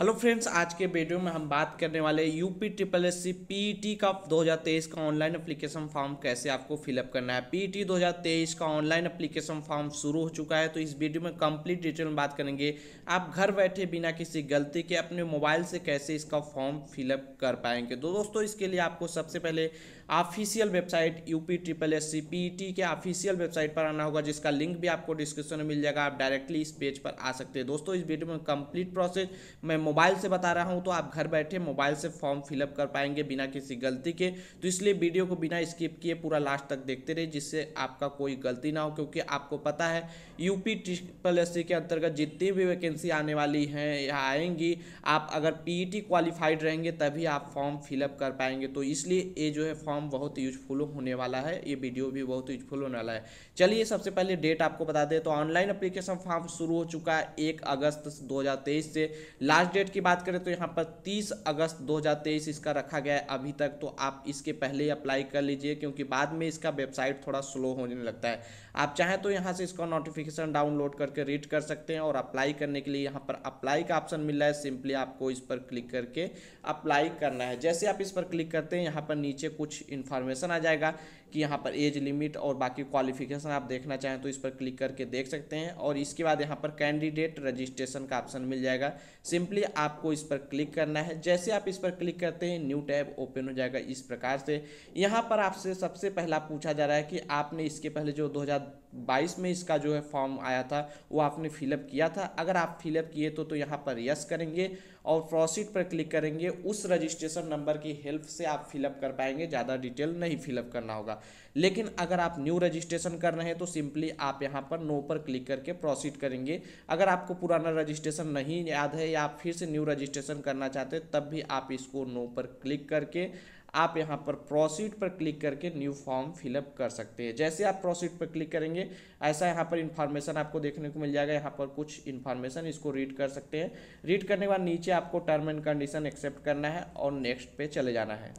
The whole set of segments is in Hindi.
हेलो फ्रेंड्स आज के वीडियो में हम बात करने वाले UP triple S C P T का दो हज़ार तेईस का ऑनलाइन एप्लीकेशन फॉर्म कैसे आपको फिलअप करना है e हज़ार 2023 का ऑनलाइन एप्लीकेशन फॉर्म शुरू हो चुका है तो इस वीडियो में कंप्लीट डिटेल में बात करेंगे आप घर बैठे बिना किसी गलती के अपने मोबाइल से कैसे इसका फॉर्म फिलअप कर पाएंगे तो दोस्तों इसके लिए आपको सबसे पहले official website UP triple S C P T के ऑफिशियल वेबसाइट पर आना होगा जिसका लिंक भी आपको डिस्क्रिप्शन में मिल जाएगा आप डायरेक्टली इस पेज पर आ सकते हैं दोस्तों इस वीडियो में कंप्लीट प्रोसेस मैं मोबाइल से बता रहा हूँ तो आप घर बैठे मोबाइल से फॉर्म फिलअप कर पाएंगे बिना किसी गलती के तो इसलिए वीडियो को बिना स्किप किए पूरा लास्ट तक देखते रहे जिससे आपका कोई गलती ना हो क्योंकि आपको पता है यूपी ट्रिपल एस सी के अंतर्गत जितनी भी वैकेंसी आने वाली हैं या आएंगी आप अगर पी ई क्वालिफाइड रहेंगे तभी आप फॉर्म फिलअप कर पाएंगे तो इसलिए ये जो है फॉर्म फॉर्म बहुत यूजफुल होने वाला है ये वीडियो भी बहुत यूजफुल होने वाला है चलिए सबसे पहले डेट आपको बता दें तो ऑनलाइन अप्लीकेशन फॉर्म शुरू हो चुका है एक अगस्त 2023 से लास्ट डेट की बात करें तो यहाँ पर 30 अगस्त 2023 इसका रखा गया है अभी तक तो आप इसके पहले अप्लाई कर लीजिए क्योंकि बाद में इसका वेबसाइट थोड़ा स्लो होने लगता है आप चाहें तो यहाँ से इसका नोटिफिकेशन डाउनलोड करके रीड कर सकते हैं और अप्लाई करने के लिए यहाँ पर अप्लाई का ऑप्शन मिल रहा है सिंपली आपको इस पर क्लिक करके अप्लाई करना है जैसे आप इस पर क्लिक करते हैं यहाँ पर नीचे कुछ इन्फॉर्मेशन आ जाएगा कि यहाँ पर एज लिमिट और बाकी क्वालिफिकेशन आप देखना चाहें तो इस पर क्लिक करके देख सकते हैं और इसके बाद यहाँ पर कैंडिडेट रजिस्ट्रेशन का ऑप्शन मिल जाएगा सिंपली आपको इस पर क्लिक करना है जैसे आप इस पर क्लिक करते हैं न्यू टैब ओपन हो जाएगा इस प्रकार से यहाँ पर आपसे सबसे पहला पूछा जा रहा है कि आपने इसके पहले जो बाईस में इसका जो है फॉर्म आया था वो आपने फिलअप किया था अगर आप फिलअप किए तो तो यहाँ पर यस करेंगे और प्रोसीड पर क्लिक करेंगे उस रजिस्ट्रेशन नंबर की हेल्प से आप फिलअप कर पाएंगे ज़्यादा डिटेल नहीं फिलअप करना होगा लेकिन अगर आप न्यू रजिस्ट्रेशन कर रहे हैं तो सिंपली आप यहाँ पर नो पर क्लिक करके प्रोसीड करेंगे अगर आपको पुराना रजिस्ट्रेशन नहीं याद है या आप फिर से न्यू रजिस्ट्रेशन करना चाहते हैं तब भी आप इसको नो पर क्लिक करके आप यहाँ पर प्रोसीड पर क्लिक करके न्यू फॉर्म फिलअप कर सकते हैं जैसे आप प्रोसीड पर क्लिक करेंगे ऐसा यहाँ पर इन्फॉर्मेशन आपको देखने को मिल जाएगा यहाँ पर कुछ इन्फॉर्मेशन इसको रीड कर सकते हैं रीड करने के बाद नीचे आपको टर्म एंड कंडीशन एक्सेप्ट करना है और नेक्स्ट पे चले जाना है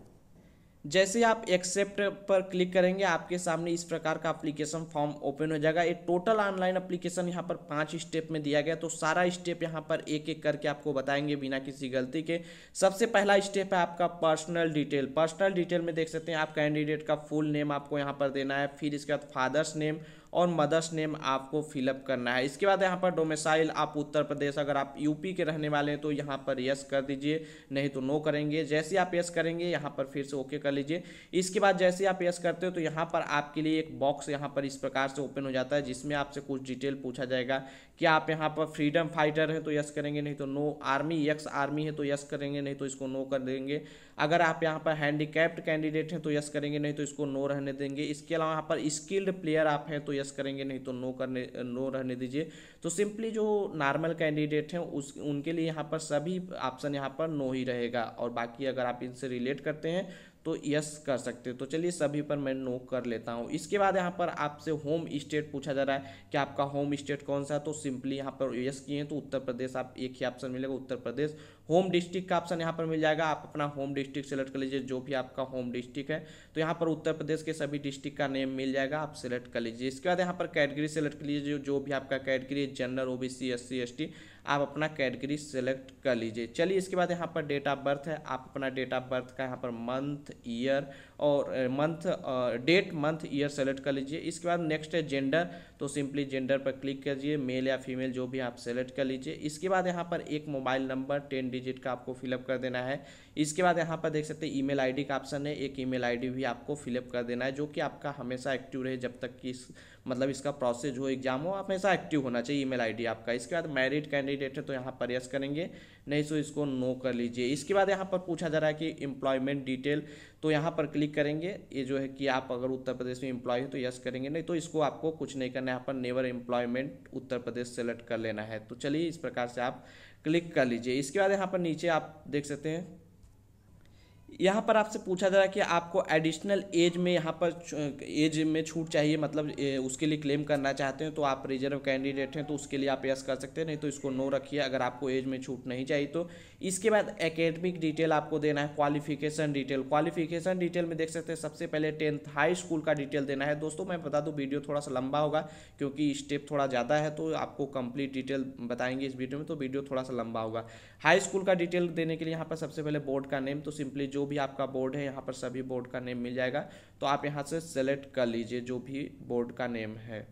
जैसे आप एक्सेप्ट पर क्लिक करेंगे आपके सामने इस प्रकार का अप्लीकेशन फॉर्म ओपन हो जाएगा ये टोटल ऑनलाइन अप्लीकेशन यहाँ पर पाँच स्टेप में दिया गया तो सारा स्टेप यहाँ पर एक एक करके आपको बताएंगे बिना किसी गलती के सबसे पहला स्टेप है आपका पर्सनल डिटेल पर्सनल डिटेल में देख सकते हैं आप कैंडिडेट का फुल नेम आपको यहाँ पर देना है फिर इसके बाद फादर्स नेम और मदर्स नेम आपको फिलअप करना है इसके बाद यहाँ पर डोमिसाइल आप उत्तर प्रदेश अगर आप यूपी के रहने वाले हैं तो यहाँ पर यस कर दीजिए नहीं तो नो करेंगे जैसे आप यस करेंगे यहाँ पर फिर से ओके कर लीजिए इसके बाद जैसे आप यस करते हो तो यहाँ पर आपके लिए एक बॉक्स यहाँ पर इस प्रकार से ओपन हो जाता है जिसमें आपसे कुछ डिटेल पूछा जाएगा कि आप यहाँ पर फ्रीडम फाइटर हैं तो यस करेंगे नहीं तो नो आर्मी यक्स आर्मी है तो यस करेंगे नहीं तो इसको नो कर देंगे अगर आप यहाँ पर हैंडीकैप्ड कैंडिडेट हैं तो यस करेंगे नहीं तो इसको नो रहने देंगे इसके अलावा यहाँ पर स्किल्ड प्लेयर आप हैं तो यस करेंगे नहीं तो नो करने नो रहने दीजिए तो सिंपली जो नॉर्मल कैंडिडेट हैं उस उनके लिए यहाँ पर सभी ऑप्शन यहाँ पर नो ही रहेगा और बाकी अगर आप इनसे रिलेट करते हैं तो यस कर सकते हो तो चलिए सभी पर मैं नो कर लेता हूँ इसके बाद यहाँ पर आपसे होम स्टेट पूछा जा रहा है कि आपका होम स्टेट कौन सा है तो सिंपली यहाँ पर यस किए तो उत्तर प्रदेश आप एक ही ऑप्शन मिलेगा उत्तर प्रदेश होम डिस्ट्रिक्ट का ऑप्शन यहाँ पर मिल जाएगा आप अपना होम डिस्ट्रिक्ट सेलेक्ट कर लीजिए जो भी आपका होम डिस्ट्रिक्ट है तो यहाँ पर उत्तर प्रदेश के सभी डिस्ट्रिक्ट का नेम मिल जाएगा आप सेलेक्ट कर लीजिए इसके बाद यहाँ पर कैटेगरी सेलेक्ट कर लीजिए जो भी आपका category general O B C S C S T आप अपना कैटेगरी सेलेक्ट कर लीजिए चलिए इसके बाद यहाँ पर डेट ऑफ बर्थ है आप अपना डेट ऑफ बर्थ का यहाँ पर मंथ ईयर और month date month year select कर लीजिए इसके बाद नेक्स्ट है जेंडर तो सिंपली जेंडर पर क्लिक करिए मेल या फीमेल जो भी आप सेलेक्ट कर लीजिए इसके बाद यहाँ पर एक मोबाइल नंबर टेन डिजिट का आपको फिलअप कर देना है इसके बाद यहाँ पर देख सकते हैं ईमेल आईडी का ऑप्शन है एक ईमेल आईडी भी आपको फिलअप कर देना है जो कि आपका हमेशा एक्टिव रहे जब तक कि मतलब इसका प्रोसेस जो एग्जाम हो आप हमेशा एक्टिव होना चाहिए ईमेल आईडी आपका इसके बाद मैरिड कैंडिडेट है तो यहाँ पर यस करेंगे नहीं सो तो इसको नो कर लीजिए इसके बाद यहाँ पर पूछा जा रहा है कि एम्प्लॉयमेंट डिटेल तो यहाँ पर क्लिक करेंगे ये जो है कि आप अगर उत्तर प्रदेश में इम्प्लॉय है तो यस करेंगे नहीं तो इसको आपको कुछ नहीं करना है यहाँ पर never employment Uttar Pradesh select कर लेना है तो चलिए इस प्रकार से आप क्लिक कर लीजिए इसके बाद यहाँ पर नीचे आप देख सकते हैं यहाँ पर आपसे पूछा जा रहा है कि आपको एडिशनल एज में यहाँ पर एज में छूट चाहिए मतलब उसके लिए क्लेम करना चाहते हैं तो आप रिजर्व कैंडिडेट हैं तो उसके लिए आप यस कर सकते हैं नहीं तो इसको नो रखिए अगर आपको एज में छूट नहीं चाहिए तो इसके बाद एकेडमिक डिटेल आपको देना है क्वालिफिकेशन डिटेल क्वालिफिकेशन डिटेल में देख सकते हैं सबसे पहले टेंथ हाई स्कूल का डिटेल देना है दोस्तों मैं बता दूँ वीडियो थोड़ा सा लंबा होगा क्योंकि स्टेप थोड़ा ज़्यादा है तो आपको कंप्लीट डिटेल बताएंगे इस वीडियो में तो वीडियो थोड़ा सा लंबा होगा हाई स्कूल का डिटेल देने के लिए यहाँ पर सबसे पहले बोर्ड का नेम तो सिंपली जो भी आपका बोर्ड है यहाँ पर सभी बोर्ड का नेम मिल जाएगा तो आप यहाँ से सेलेक्ट कर लीजिए जो भी बोर्ड का नेम है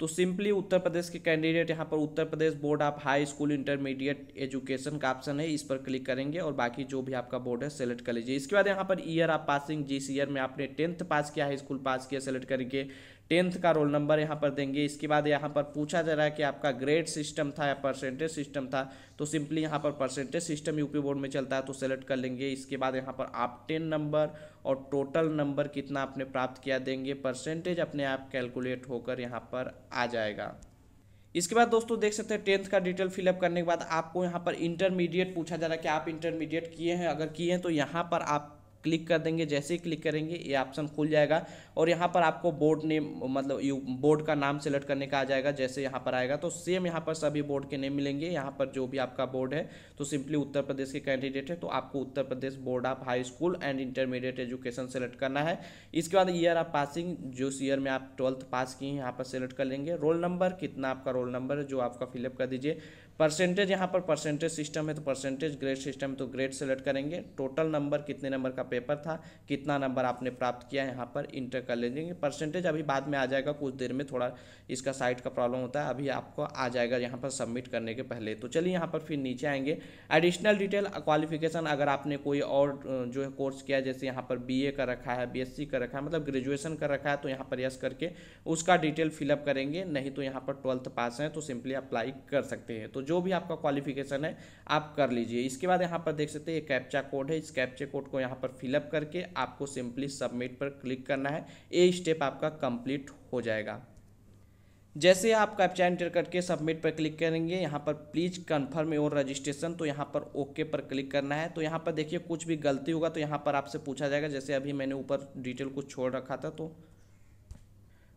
तो सिंपली उत्तर प्रदेश के कैंडिडेट यहाँ पर Uttar Pradesh board of high school intermediate education का ऑप्शन है इस पर क्लिक करेंगे और बाकी जो भी आपका बोर्ड है सेलेक्ट कर लीजिए इसके बाद यहाँ पर ईयर ऑफ पासिंग जिस ईयर में आपने टेंथ पास किया हाई स्कूल पास किया सेलेक्ट करेंगे टेंथ का रोल नंबर यहाँ पर देंगे इसके बाद यहाँ पर पूछा जा रहा है कि आपका ग्रेड सिस्टम था या परसेंटेज सिस्टम था तो सिंपली यहाँ पर परसेंटेज सिस्टम यूपी बोर्ड में चलता है तो सेलेक्ट कर लेंगे इसके बाद यहाँ पर आप टेन नंबर और टोटल नंबर कितना आपने प्राप्त किया देंगे परसेंटेज अपने आप कैलकुलेट होकर यहाँ पर आ जाएगा इसके बाद दोस्तों देख सकते हैं टेंथ का डिटेल फिलअप करने के बाद आपको यहाँ पर इंटरमीडिएट पूछा जा रहा है कि आप इंटरमीडिएट किए हैं अगर किए हैं तो यहाँ पर आप क्लिक कर देंगे जैसे ही क्लिक करेंगे ये ऑप्शन खुल जाएगा और यहाँ पर आपको बोर्ड नेम मतलब यू बोर्ड का नाम सेलेक्ट करने का आ जाएगा जैसे यहाँ पर आएगा तो सेम यहाँ पर सभी बोर्ड के नेम मिलेंगे यहाँ पर जो भी आपका बोर्ड है तो सिंपली उत्तर प्रदेश के कैंडिडेट है तो आपको Uttar Pradesh board of high school and intermediate education select करना है इसके बाद ईयर ऑफ पासिंग जो ईयर में आप ट्वेल्थ पास किए हैं यहाँ पर सेलेक्ट कर लेंगे रोल नंबर कितना आपका रोल नंबर है जो आपका फिलअप कर दीजिए परसेंटेज यहाँ पर परसेंटेज सिस्टम है तो परसेंटेज ग्रेड सिस्टम तो ग्रेड सेलेक्ट करेंगे टोटल नंबर कितने नंबर का पेपर था कितना नंबर आपने प्राप्त किया है यहाँ पर इंटर कर लेंगे परसेंटेज अभी बाद में आ जाएगा कुछ देर में थोड़ा इसका साइट का प्रॉब्लम होता है अभी आपको आ जाएगा यहाँ पर सबमिट करने के पहले तो चलिए यहाँ पर फिर नीचे आएंगे एडिशनल डिटेल क्वालिफिकेशन अगर आपने कोई और जो है कोर्स किया जैसे यहाँ पर बी कर रखा है बी कर रखा है मतलब ग्रेजुएशन कर रखा है तो यहाँ पर यस करके उसका डिटेल फिलअप करेंगे नहीं तो यहाँ पर ट्वेल्थ पास हैं तो सिंपली अप्लाई कर सकते हैं तो जो भी आपका क्वालिफिकेशन है आप कर लीजिए इसके बाद यहाँ पर देख सकते हैं कैप्चा कोड है इस कैप्चे कोड को यहाँ पर फिलअप करके आपको सिंपली सबमिट पर क्लिक करना है ये स्टेप आपका कंप्लीट हो जाएगा जैसे आप कैप्चा एंटर करके सबमिट पर क्लिक करेंगे यहाँ पर प्लीज़ कंफर्म योर रजिस्ट्रेशन तो यहाँ पर ओके पर क्लिक करना है तो यहाँ पर देखिए कुछ भी गलती होगा तो यहाँ पर आपसे पूछा जाएगा जैसे अभी मैंने ऊपर डिटेल कुछ छोड़ रखा था तो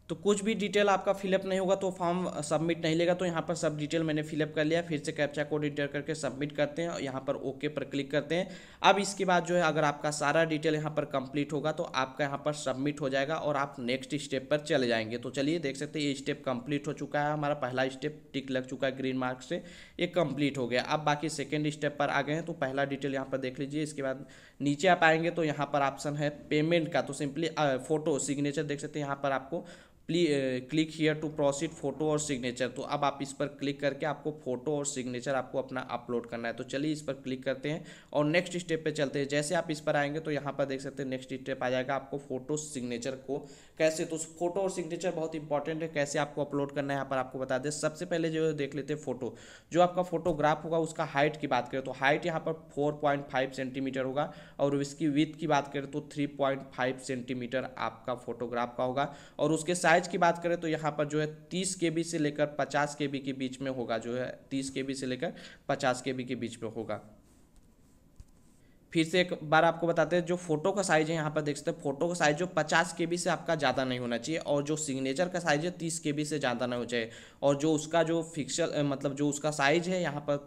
तो कुछ भी डिटेल आपका फिलअप नहीं होगा तो फॉर्म सबमिट नहीं लेगा तो यहाँ पर सब डिटेल मैंने फिलअप कर लिया फिर से कैप्चा कोड इंटर करके सबमिट करते हैं और यहाँ पर ओके पर क्लिक करते हैं अब इसके बाद जो है अगर आपका सारा डिटेल यहाँ पर कंप्लीट होगा तो आपका यहाँ पर सबमिट हो जाएगा और आप नेक्स्ट स्टेप पर चले जाएंगे तो चलिए देख सकते हैं ये स्टेप कम्प्लीट हो चुका है हमारा पहला स्टेप टिक लग चुका है ग्रीन मार्क से ये कंप्लीट हो गया अब बाकी सेकेंड स्टेप पर आ गए हैं तो पहला डिटेल यहाँ पर देख लीजिए इसके बाद नीचे आप आएंगे तो यहाँ पर ऑप्शन है पेमेंट का तो सिंपली फ़ोटो सिग्नेचर देख सकते हैं यहाँ पर आपको click here to proceed photo और सिग्नेचर तो अब आप इस पर क्लिक करके आपको फोटो और सिग्नेचर आपको अपना अपलोड करना है तो चलिए इस पर क्लिक करते हैं और नेक्स्ट स्टेप पे चलते हैं जैसे आप इस पर आएंगे तो यहाँ पर देख सकते हैं नेक्स्ट स्टेप आ जाएगा आपको फोटो सिग्नेचर को कैसे तो फोटो और सिग्नेचर बहुत इंपॉर्टेंट है कैसे आपको अपलोड करना है यहाँ पर आपको बता दें सबसे पहले जो देख लेते हैं फोटो जो आपका फोटोग्राफ होगा उसका हाइट की बात करें तो हाइट यहाँ पर फोर सेंटीमीटर होगा और इसकी विथ की बात करें तो थ्री सेंटीमीटर आपका फोटोग्राफ का होगा और उसके साथ साइज की बात करें तो यहाँ पर जो है तीस के से लेकर पचास के के बीच में होगा जो है तीस के से लेकर पचास के के बीच में होगा फिर से एक बार आपको बताते हैं जो फोटो का साइज है यहाँ पर देख सकते हैं फोटो का साइज जो 50 के से आपका ज़्यादा नहीं होना चाहिए और जो सिग्नेचर का साइज है 30 के से ज़्यादा नहीं हो चाहिए और जो उसका जो फिक्सल मतलब जो उसका साइज है यहाँ पर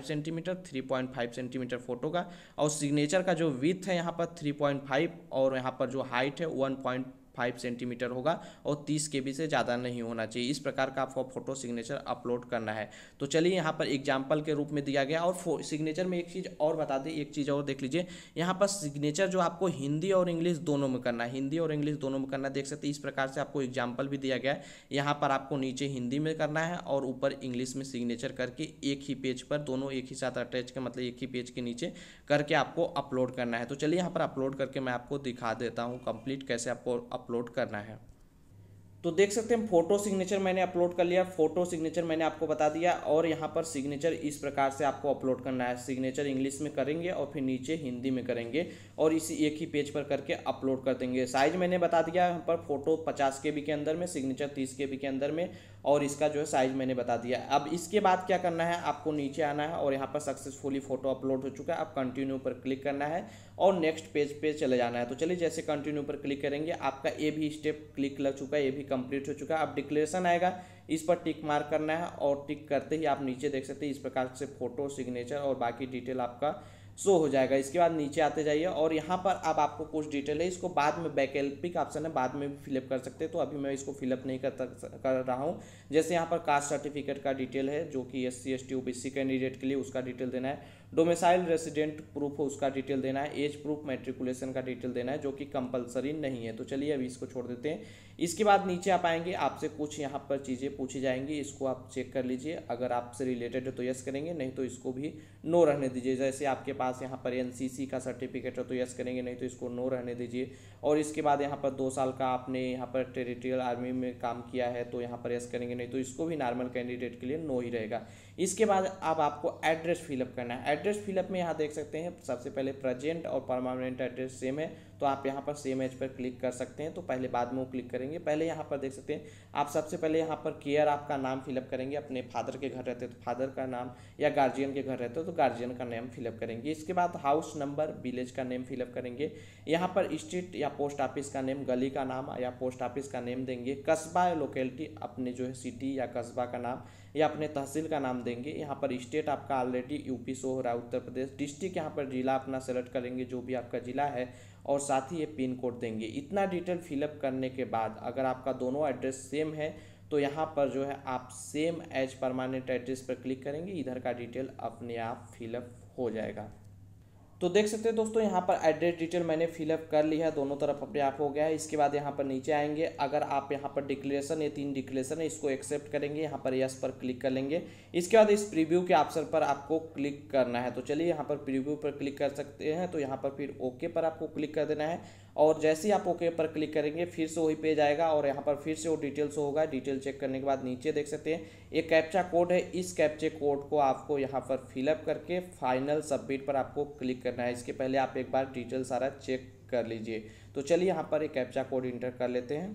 4.5 सेंटीमीटर 3.5 सेंटीमीटर फोटो का और सिग्नेचर का जो विथ है यहाँ पर 3.5 और यहाँ पर जो हाइट है वन फाइव सेंटीमीटर होगा और तीस के से ज़्यादा नहीं होना चाहिए इस प्रकार का आपको फोटो सिग्नेचर अपलोड करना है तो चलिए यहाँ पर एग्जाम्पल के रूप में दिया गया और सिग्नेचर में एक चीज़ और बता दें एक चीज़ और देख लीजिए यहाँ पर सिग्नेचर जो आपको हिंदी और इंग्लिश दोनों में करना है हिंदी और इंग्लिश दोनों में करना देख सकते इस प्रकार से आपको एग्जाम्पल भी दिया गया है यहाँ पर आपको नीचे हिंदी में करना है और ऊपर इंग्लिश में सिग्नेचर करके एक ही पेज पर दोनों एक ही साथ अटैच कर मतलब एक ही पेज के नीचे करके आपको अपलोड करना है तो चलिए यहाँ पर अपलोड करके मैं आपको दिखा देता हूँ कंप्लीट कैसे आपको अप अपलोड करना है तो देख सकते हैं फोटो सिग्नेचर मैंने अपलोड कर लिया फोटो सिग्नेचर मैंने आपको बता दिया और यहाँ पर सिग्नेचर इस प्रकार से आपको अपलोड करना है सिग्नेचर इंग्लिश में करेंगे और फिर नीचे हिंदी में करेंगे और इसी एक ही पेज पर करके अपलोड कर देंगे साइज मैंने बता दिया यहाँ पर फोटो पचास के बी के अंदर में सिग्नेचर तीस के बी के अंदर में और इसका जो है साइज मैंने बता दिया अब इसके बाद क्या करना है आपको नीचे आना है और यहाँ पर सक्सेसफुली फोटो अपलोड हो चुका है आप कंटिन्यू पर क्लिक करना है और नेक्स्ट पेज पे चले जाना है तो चलिए जैसे कंटिन्यू पर क्लिक करेंगे आपका ये भी स्टेप क्लिक लग चुका है ये भी कंप्लीट हो चुका है अब डिक्लेरेशन आएगा इस पर टिक मार्क करना है और टिक करते ही आप नीचे देख सकते हैं इस प्रकार से फोटो सिग्नेचर और बाकी डिटेल आपका शो हो जाएगा इसके बाद नीचे आते जाइए और यहाँ पर अब आपको कुछ डिटेल है इसको बाद में वैकल्पिक ऑप्शन है बाद में भी फिलअप कर सकते हैं तो अभी मैं इसको फिलअप नहीं कर कर रहा हूँ जैसे यहाँ पर कास्ट सर्टिफिकेट का डिटेल है जो कि S C S T candidate के लिए उसका डिटेल देना है डोमिसाइल रेसिडेंट प्रूफ हो उसका डिटेल देना है एज प्रूफ मेट्रिकुलेशन का डिटेल देना है जो कि कंपलसरी नहीं है तो चलिए अभी इसको छोड़ देते हैं इसके बाद नीचे आप आएंगे आपसे कुछ यहाँ पर चीज़ें पूछी जाएंगी इसको आप चेक कर लीजिए अगर आपसे रिलेटेड है तो यस करेंगे नहीं तो इसको भी नो रहने दीजिए जैसे आपके पास यहाँ पर एन का सर्टिफिकेट है तो यस करेंगे नहीं तो इसको नो रहने दीजिए और इसके बाद यहाँ पर दो साल का आपने यहाँ पर टेरिटोरियल आर्मी में काम किया है तो यहाँ पर यस करेंगे नहीं तो इसको भी नॉर्मल कैंडिडेट के लिए नो ही रहेगा इसके बाद अब आपको एड्रेस फिलअप करना है एड्रेस फिलअप में यहाँ देख सकते हैं सबसे पहले प्रेजेंट और परमानेंट एड्रेस सेम है तो आप यहाँ पर सेम एज पर क्लिक कर सकते हैं तो पहले बाद में वो क्लिक करेंगे पहले यहाँ पर देख सकते हैं आप सबसे पहले यहाँ पर केयर आपका नाम फिलअप करेंगे अपने फादर के घर रहते हैं तो फादर का नाम या गार्जियन के घर रहते हो तो गार्जियन का नेम फिलअप करेंगे इसके बाद हाउस नंबर विलेज का नेम फिलअप करेंगे यहाँ पर स्ट्रीट या पोस्ट ऑफिस का नेम गली का नाम या पोस्ट ऑफिस का नेम देंगे कस्बा या लोकेलिटी अपने जो है सिटी या कस्बा का नाम या अपने तहसील का नाम देंगे यहाँ पर स्टेट आपका ऑलरेडी यूपी शो हो रहा है उत्तर प्रदेश डिस्ट्रिक्ट यहाँ पर जिला अपना सेलेक्ट करेंगे जो भी आपका जिला है और साथ ही ये पिन कोड देंगे इतना डिटेल फिलअप करने के बाद अगर आपका दोनों एड्रेस सेम है तो यहाँ पर जो है आप सेम एज परमानेंट एड्रेस पर क्लिक करेंगे इधर का डिटेल अपने आप फिलअप हो जाएगा तो देख सकते हैं दोस्तों यहाँ पर एड्रेस डिटेल मैंने फिलअप कर लिया है दोनों तरफ अपने आप हो गया है इसके बाद यहाँ पर नीचे आएंगे अगर आप यहाँ पर डिक्लेरेशन ये तीन डिक्लेरेशन है इसको एक्सेप्ट करेंगे यहाँ पर यस पर क्लिक कर लेंगे इसके बाद इस प्रीव्यू के ऑप्शन पर आपको क्लिक करना है तो चलिए यहाँ पर प्रीव्यू पर क्लिक कर सकते हैं तो यहाँ पर फिर ओके पर आपको क्लिक कर देना है और जैसे ही आप ओके पर क्लिक करेंगे फिर से वही पेज आएगा और यहाँ पर फिर से वो डिटेल्स होगा डिटेल चेक करने के बाद नीचे देख सकते हैं एक कैप्चा कोड है इस कैप्चे कोड को आपको यहाँ पर फिलअप करके फाइनल सबमिट पर आपको क्लिक करना है इसके पहले आप एक बार डिटेल सारा चेक कर लीजिए तो चलिए यहाँ पर एक कैप्चा कोड इंटर कर लेते हैं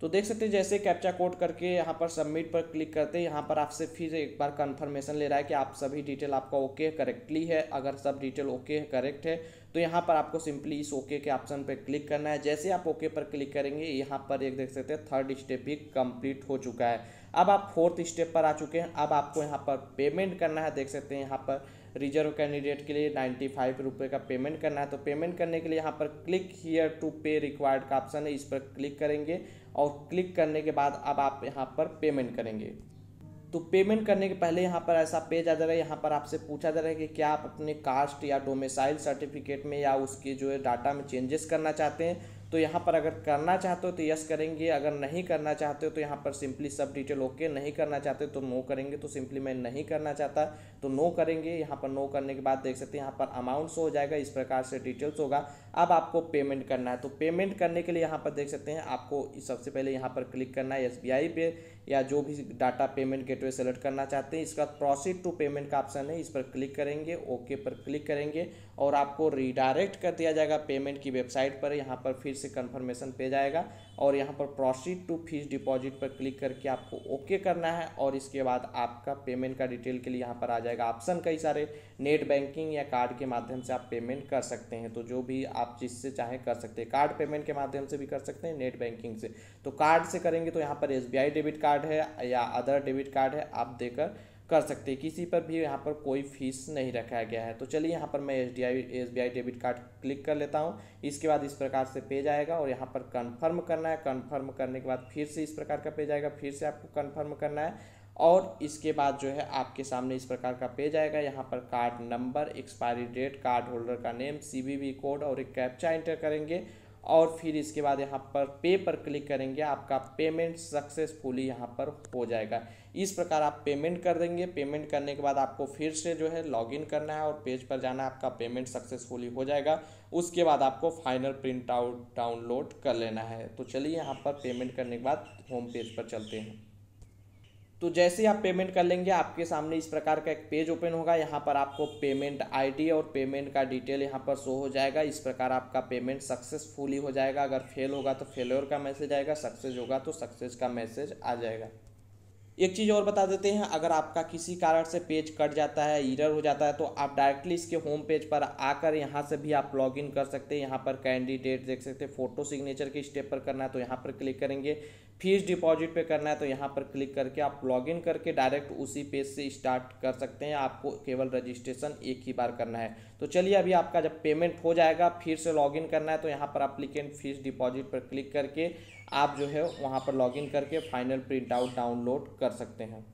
तो देख सकते हैं जैसे कैप्चा कोड करके यहाँ पर सबमिट पर क्लिक करते हैं यहाँ पर आपसे फिर एक बार कंफर्मेशन ले रहा है कि आप सभी डिटेल आपका ओके करेक्टली है अगर सब डिटेल ओके करेक्ट है तो यहाँ पर आपको सिंपली इस ओके के ऑप्शन पर क्लिक करना है जैसे आप ओके पर क्लिक करेंगे यहाँ पर एक देख सकते हैं थर्ड स्टेप भी कंप्लीट हो चुका है अब आप फोर्थ स्टेप पर आ चुके हैं अब आपको यहाँ पर पेमेंट करना है देख सकते हैं यहाँ पर रिजर्व कैंडिडेट के लिए नाइन्टी फाइव रुपये का पेमेंट करना है तो पेमेंट करने के लिए यहाँ पर click here to pay required का ऑप्शन है इस पर क्लिक करेंगे और क्लिक करने के बाद अब आप यहाँ पर पेमेंट करेंगे तो पेमेंट करने के पहले यहाँ पर ऐसा पेज आ जा रहा है यहाँ पर आपसे पूछा जा रहा है कि क्या आप अपने कास्ट या डोमिसाइल सर्टिफिकेट में या उसके जो है डाटा में चेंजेस करना चाहते हैं तो यहाँ पर अगर करना चाहते हो तो यस करेंगे अगर नहीं करना चाहते हो तो यहाँ पर सिंपली सब डिटेल ओके नहीं करना चाहते तो नो करेंगे तो सिंपली मैं नहीं करना चाहता तो नो करेंगे यहाँ पर नो करने के बाद देख सकते हैं यहाँ पर अमाउंट शो हो जाएगा इस प्रकार से डिटेल्स होगा अब आपको पेमेंट करना है तो पेमेंट करने के लिए यहाँ पर देख सकते हैं आपको सबसे पहले यहाँ पर क्लिक करना है एस पे या जो भी डाटा पेमेंट गेटवे सेलेक्ट करना चाहते हैं इसका प्रोसीड टू पेमेंट का ऑप्शन है इस पर क्लिक करेंगे ओके पर क्लिक करेंगे और आपको रिडायरेक्ट कर दिया जाएगा पेमेंट की वेबसाइट पर यहाँ पर फिर से कन्फर्मेशन पेज आएगा और यहाँ पर प्रोसीड टू फीस डिपॉजिट पर क्लिक करके आपको ओके करना है और इसके बाद आपका पेमेंट का डिटेल के लिए यहाँ पर आ जाएगा ऑप्शन कई सारे नेट बैंकिंग या कार्ड के माध्यम से आप पेमेंट कर सकते हैं तो जो भी आप जिससे चाहें कर सकते हैं कार्ड पेमेंट के माध्यम से भी कर सकते हैं नेट बैंकिंग से तो कार्ड से करेंगे तो यहाँ पर एस डेबिट कार्ड है या अदर डेबिट कार्ड है आप देकर कर सकते हैं किसी पर भी यहाँ पर कोई फीस नहीं रखा गया है तो चलिए यहाँ पर मैं S D I S B I debit card click कर लेता हूँ इसके बाद इस प्रकार से पेज आएगा और यहाँ पर कन्फर्म करना है कन्फर्म करने के बाद फिर से इस प्रकार का पेज आएगा फिर से आपको कन्फर्म करना है और इसके बाद जो है आपके सामने इस प्रकार का पेज आएगा यहाँ पर card number expiry date card holder का नेम सी कोड और एक कैप्चा एंटर करेंगे और फिर इसके बाद यहाँ पर पे पर क्लिक करेंगे आपका पेमेंट सक्सेसफुली यहाँ पर हो जाएगा इस प्रकार आप पेमेंट कर देंगे पेमेंट करने के बाद आपको फिर से जो है लॉगिन करना है और पेज पर जाना है आपका पेमेंट सक्सेसफुली हो जाएगा उसके बाद आपको फाइनल प्रिंट आउट डाउनलोड कर लेना है तो चलिए यहाँ पर पेमेंट करने के बाद होम पेज पर चलते हैं तो जैसे ही आप पेमेंट कर लेंगे आपके सामने इस प्रकार का एक पेज ओपन होगा यहाँ पर आपको पेमेंट आईडी और पेमेंट का डिटेल यहाँ पर शो हो जाएगा इस प्रकार आपका पेमेंट सक्सेसफुली हो जाएगा अगर फेल होगा तो फेलोर का मैसेज आएगा सक्सेस होगा तो सक्सेस का मैसेज आ जाएगा एक चीज़ और बता देते हैं अगर आपका किसी कारण से पेज कट जाता है ईरर हो जाता है तो आप डायरेक्टली इसके होम पेज पर आकर यहाँ से भी आप लॉगिन कर सकते हैं यहाँ पर कैंडिडेट देख सकते हैं फोटो सिग्नेचर के स्टेप पर करना है तो यहाँ पर क्लिक करेंगे फीस डिपॉजिट पे करना है तो यहाँ पर क्लिक करके आप लॉगिन करके डायरेक्ट उसी पेज से स्टार्ट कर सकते हैं आपको केवल रजिस्ट्रेशन एक ही बार करना है तो चलिए अभी आपका जब पेमेंट हो जाएगा फिर से लॉगिन करना है तो यहाँ पर अप्लीकेंट फीस डिपॉजिट पर क्लिक करके आप जो है वहाँ पर लॉगिन करके फाइनल प्रिंट आउट डाउनलोड कर सकते हैं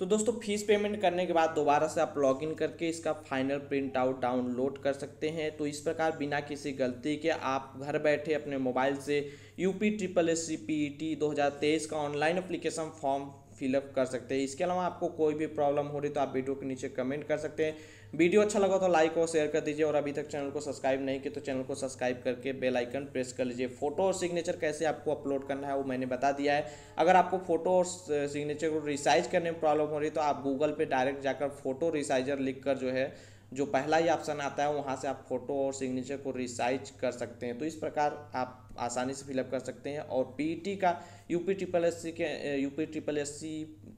तो दोस्तों फीस पेमेंट करने के बाद दोबारा से आप लॉगिन करके इसका फाइनल प्रिंट आउट डाउनलोड कर सकते हैं तो इस प्रकार बिना किसी गलती के आप घर बैठे अपने मोबाइल से UP triple S C P E T दो हज़ार तेईस का ऑनलाइन अप्लीकेशन फॉर्म फिलअप कर सकते हैं इसके अलावा आपको कोई भी प्रॉब्लम हो रही तो आप वीडियो के नीचे कमेंट कर सकते हैं वीडियो अच्छा लगा तो लाइक और शेयर कर दीजिए और अभी तक चैनल को सब्सक्राइब नहीं किया तो चैनल को सब्सक्राइब करके बेल आइकन प्रेस कर लीजिए फोटो और सिग्नेचर कैसे आपको अपलोड करना है वो मैंने बता दिया है अगर आपको फोटो और सिग्नेचर को रिसाइज करने में प्रॉब्लम हो रही है तो आप गूगल पर डायरेक्ट जाकर फोटो रिसाइजर लिख कर जो है जो पहला ही ऑप्शन आता है वहाँ से आप फोटो और सिग्नेचर को रिसाइज कर सकते हैं तो इस प्रकार आप आसानी से फिलअप कर सकते हैं और पीटी e का यूपी ट्रिपल एस सी के यूपी ट्रिपल एस सी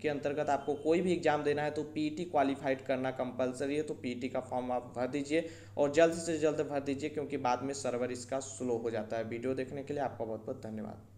के अंतर्गत आपको कोई भी एग्जाम देना है तो पीटी क्वालिफाइड e करना कंपलसरी है तो पीटी e का फॉर्म आप भर दीजिए और जल्द से जल्द भर दीजिए क्योंकि बाद में सर्वर इसका स्लो हो जाता है वीडियो देखने के लिए आपका बहुत बहुत धन्यवाद